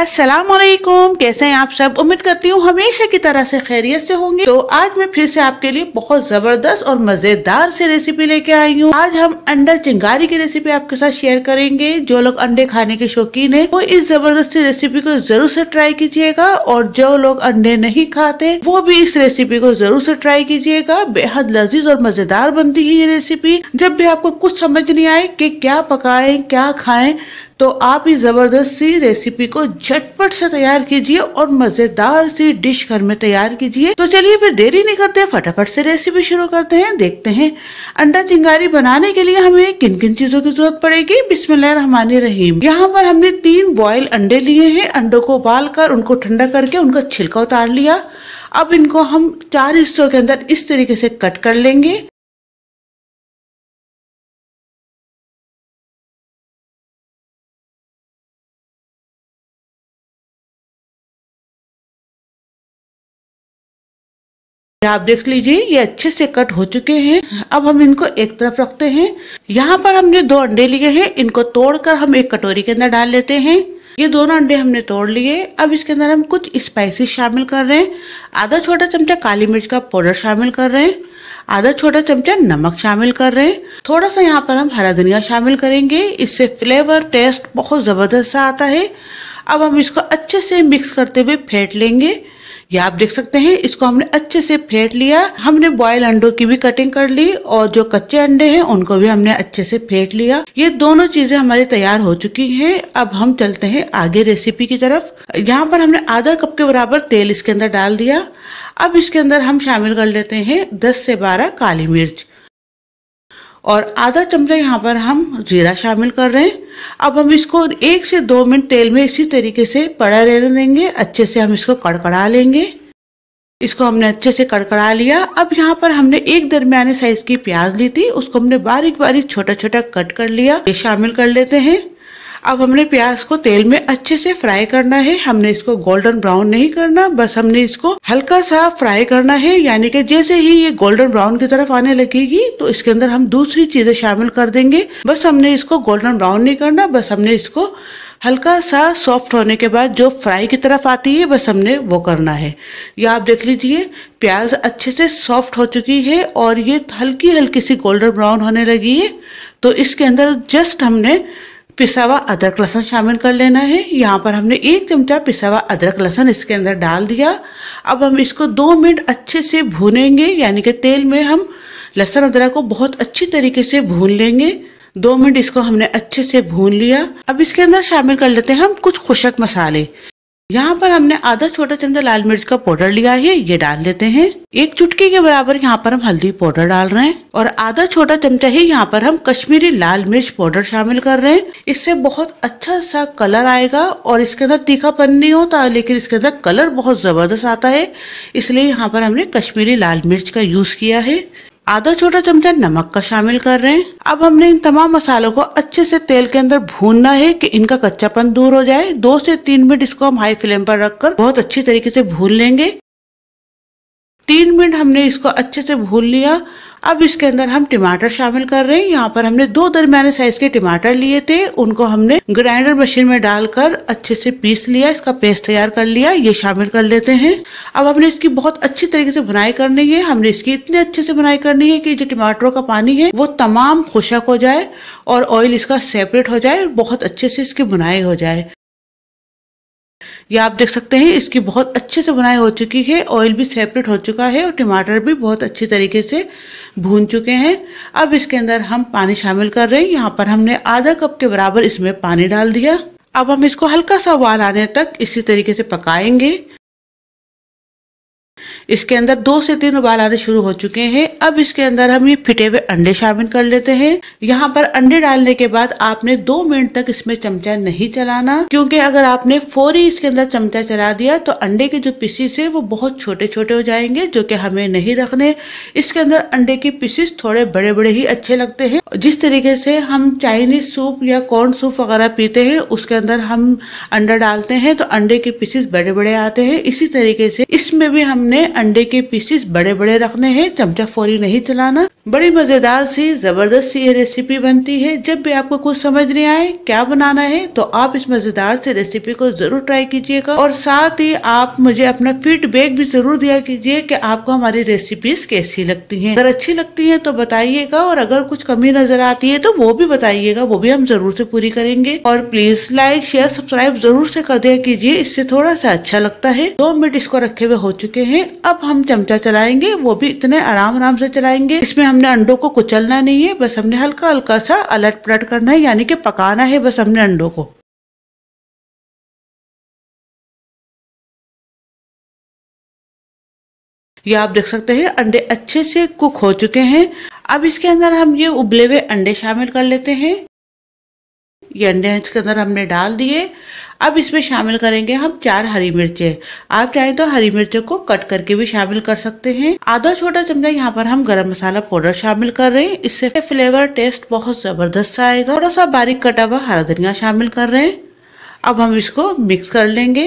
असलम कैसे हैं आप सब उम्मीद करती हूँ हमेशा की तरह से खैरियत से होंगे तो आज मैं फिर से आपके लिए बहुत जबरदस्त और मजेदार से रेसिपी लेके आई हूँ आज हम अंडा चिंगारी की रेसिपी आपके साथ शेयर करेंगे जो लोग अंडे खाने के शौकीन है वो इस जबरदस्त रेसिपी को जरूर से ट्राई कीजिएगा और जो लोग अंडे नहीं खाते वो भी इस रेसिपी को जरूर से ट्राई कीजिएगा बेहद लजीज और मजेदार बनती है ये रेसिपी जब भी आपको कुछ समझ नहीं आए की क्या पकाए क्या खाए तो आप इस ज़बरदस्त सी रेसिपी को झटपट से तैयार कीजिए और मज़ेदार सी डिश घर में तैयार कीजिए तो चलिए फिर देरी नहीं करते फटाफट से रेसिपी शुरू करते हैं देखते हैं अंडा चिंगारी बनाने के लिए हमें किन किन चीज़ों की जरूरत पड़ेगी बिस्मिल्लाह रहमान रहीम यहाँ पर हमने तीन बॉयल अंडे लिए हैं अंडों को उबाल कर उनको ठंडा करके उनका छिलका उतार लिया अब इनको हम चार हिस्सों के अंदर इस तरीके से कट कर लेंगे आप देख लीजिए ये अच्छे से कट हो चुके हैं अब हम इनको एक तरफ रखते हैं यहाँ पर हमने दो अंडे लिए हैं इनको तोड़कर हम एक कटोरी के अंदर डाल लेते हैं ये दोनों अंडे हमने तोड़ लिए अब इसके अंदर हम कुछ स्पाइसी शामिल कर रहे हैं आधा छोटा चमचा काली मिर्च का पाउडर शामिल कर रहे हैं आधा छोटा चमचा नमक शामिल कर रहे हैं थोड़ा सा यहाँ पर हम हरा धनिया शामिल करेंगे इससे फ्लेवर टेस्ट बहुत ज़बरदस्त सा आता है अब हम इसको अच्छे से मिक्स करते हुए फेंट लेंगे ये आप देख सकते हैं इसको हमने अच्छे से फेंट लिया हमने बॉयल अंडों की भी कटिंग कर ली और जो कच्चे अंडे हैं उनको भी हमने अच्छे से फेंट लिया ये दोनों चीजें हमारी तैयार हो चुकी हैं अब हम चलते हैं आगे रेसिपी की तरफ यहाँ पर हमने आधा कप के बराबर तेल इसके अंदर डाल दिया अब इसके अंदर हम शामिल कर लेते हैं दस से बारह काली मिर्च और आधा चम्मच यहाँ पर हम जीरा शामिल कर रहे हैं अब हम इसको एक से दो मिनट तेल में इसी तरीके से पड़ा रहने देंगे अच्छे से हम इसको कड़कड़ा लेंगे इसको हमने अच्छे से कड़कड़ा लिया अब यहाँ पर हमने एक दरमियाने साइज की प्याज ली थी उसको हमने बारीक बारीक छोटा छोटा कट कर लिया ये शामिल कर लेते हैं अब हमने प्याज को तेल में अच्छे से फ्राई करना है हमने इसको गोल्डन ब्राउन नहीं करना बस हमने इसको हल्का सा फ्राई करना है यानी कि जैसे ही ये गोल्डन ब्राउन की तरफ आने लगेगी तो इसके अंदर हम दूसरी चीजें शामिल कर देंगे बस हमने इसको गोल्डन ब्राउन नहीं करना बस हमने इसको हल्का सा सॉफ्ट होने के बाद जो फ्राई की तरफ आती है बस हमने वो करना है या आप देख लीजिए प्याज अच्छे से सॉफ्ट हो चुकी है और ये हल्की हल्की सी गोल्डन ब्राउन होने लगी है तो इसके अंदर जस्ट हमने पिसा हुआ अदरक लहसन शामिल कर लेना है यहाँ पर हमने एक चमचा पिसा हुआ अदरक लहसन इसके अंदर डाल दिया अब हम इसको दो मिनट अच्छे से भूनेंगे यानी कि तेल में हम लहसन अदरक को बहुत अच्छी तरीके से भून लेंगे दो मिनट इसको हमने अच्छे से भून लिया अब इसके अंदर शामिल कर लेते हैं हम कुछ खुशक मसाले यहाँ पर हमने आधा छोटा चमचा लाल मिर्च का पाउडर लिया है ये डाल देते हैं एक चुटकी के बराबर यहाँ पर हम हल्दी पाउडर डाल रहे हैं और आधा छोटा चमचा ही यहाँ पर हम कश्मीरी लाल मिर्च पाउडर शामिल कर रहे हैं इससे बहुत अच्छा सा कलर आएगा और इसके अंदर तीखापन नहीं होता लेकिन इसके अंदर कलर बहुत जबरदस्त आता है इसलिए यहाँ पर हमने कश्मीरी लाल मिर्च का यूज किया है आधा छोटा चमचा नमक का शामिल कर रहे हैं अब हमने इन तमाम मसालों को अच्छे से तेल के अंदर भूनना है कि इनका कच्चापन दूर हो जाए दो से तीन मिनट इसको हम हाई फ्लेम पर रखकर बहुत अच्छी तरीके से भून लेंगे तीन मिनट हमने इसको अच्छे से भून लिया अब इसके अंदर हम टमाटर शामिल कर रहे हैं यहाँ पर हमने दो दरम्याने साइज के टमाटर लिए थे उनको हमने ग्राइंडर मशीन में डालकर अच्छे से पीस लिया इसका पेस्ट तैयार कर लिया ये शामिल कर लेते हैं अब हमने इसकी बहुत अच्छी तरीके से बुनाई करनी है हमने इसकी इतने अच्छे से बुनाई करनी है कि जो टमाटरों का पानी है वो तमाम खुशक हो जाए और ऑयल इसका सेपरेट हो जाए बहुत अच्छे से इसकी बुनाई हो जाए ये आप देख सकते हैं इसकी बहुत अच्छे से बुनाई हो चुकी है ऑयल भी सेपरेट हो चुका है और टमाटर भी बहुत अच्छे तरीके से भून चुके हैं अब इसके अंदर हम पानी शामिल कर रहे हैं यहाँ पर हमने आधा कप के बराबर इसमें पानी डाल दिया अब हम इसको हल्का सा उबाल आने तक इसी तरीके से पकाएंगे इसके अंदर दो से तीन उबाल आने शुरू हो चुके हैं अब इसके अंदर हम ये फिटे हुए अंडे शामिल कर लेते हैं यहाँ पर अंडे डालने के बाद आपने दो मिनट तक इसमें चमचा नहीं चलाना क्योंकि अगर आपने फौरी इसके अंदर चमचा चला दिया तो अंडे के जो पीसीस है वो बहुत छोटे छोटे हो जाएंगे जो कि हमें नहीं रखने इसके अंदर अंडे के पीसीस थोड़े बड़े बड़े ही अच्छे लगते हैं जिस तरीके से हम चाइनीज सूप या कॉर्न सूप वगैरह पीते हैं उसके अंदर हम अंडा डालते हैं तो अंडे के पीसीस बड़े बड़े आते हैं इसी तरीके से इसमें भी हम हमने अंडे के पीसेस बड़े बड़े रखने हैं चमचा फोरी नहीं चलाना बड़ी मज़ेदार सी ज़बरदस्त सी ये रेसिपी बनती है जब भी आपको कुछ समझ नहीं आए क्या बनाना है तो आप इस मज़ेदार से रेसिपी को ज़रूर ट्राई कीजिएगा और साथ ही आप मुझे अपना फीडबैक भी ज़रूर दिया कीजिए कि आपको हमारी रेसिपीज कैसी लगती हैं अगर अच्छी लगती है तो बताइएगा और अगर कुछ कमी नज़र आती है तो वो भी बताइएगा वो भी हम ज़रूर से पूरी करेंगे और प्लीज़ लाइक शेयर सब्सक्राइब ज़रूर से कर दिया कीजिए इससे थोड़ा सा अच्छा लगता है दो मिनट इसको रखे हुए हो चुके हैं अब हम चमचा चलाएंगे वो भी इतने आराम आराम से चलाएंगे इसमें हम हमने अंडों को कुचलना नहीं है बस हमने हल्का हल्का सा अलट पलट करना है यानी कि पकाना है बस हमने अंडों को यह आप देख सकते हैं अंडे अच्छे से कुक हो चुके हैं अब इसके अंदर हम ये उबले हुए अंडे शामिल कर लेते हैं ये अंडे हैं इसके अंदर हमने डाल दिए अब इसमें शामिल करेंगे हम चार हरी मिर्चें आप चाहे तो हरी मिर्चों को कट करके भी शामिल कर सकते हैं आधा छोटा चम्मच यहाँ पर हम गरम मसाला पाउडर शामिल कर रहे हैं इससे फ्लेवर टेस्ट बहुत जबरदस्त आएगा थोड़ा सा बारीक कटा हुआ हरा धनिया शामिल कर रहे हैं अब हम इसको मिक्स कर लेंगे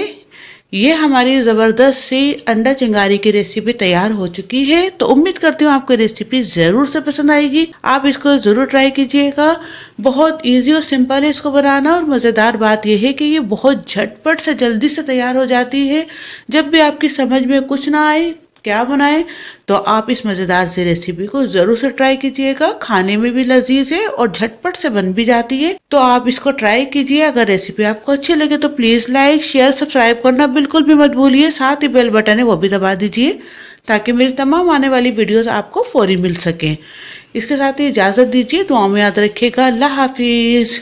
ये हमारी ज़बरदस्त सी अंडा चिंगारी की रेसिपी तैयार हो चुकी है तो उम्मीद करती हूँ आपको रेसिपी ज़रूर से पसंद आएगी आप इसको ज़रूर ट्राई कीजिएगा बहुत इजी और सिंपल है इसको बनाना और मज़ेदार बात यह है कि ये बहुत झटपट से जल्दी से तैयार हो जाती है जब भी आपकी समझ में कुछ ना आए क्या बनाएं तो आप इस मज़ेदार सी रेसिपी को ज़रूर से ट्राई कीजिएगा खाने में भी लजीज है और झटपट से बन भी जाती है तो आप इसको ट्राई कीजिए अगर रेसिपी आपको अच्छी लगे तो प्लीज़ लाइक शेयर सब्सक्राइब करना बिल्कुल भी मत भूलिए साथ ही बेल बटन है वो भी दबा दीजिए ताकि मेरी तमाम आने वाली वीडियोस आपको फौरी मिल सकें इसके साथ ही इजाज़त दीजिए दुआ में याद रखिएगा अल्लाह हाफिज़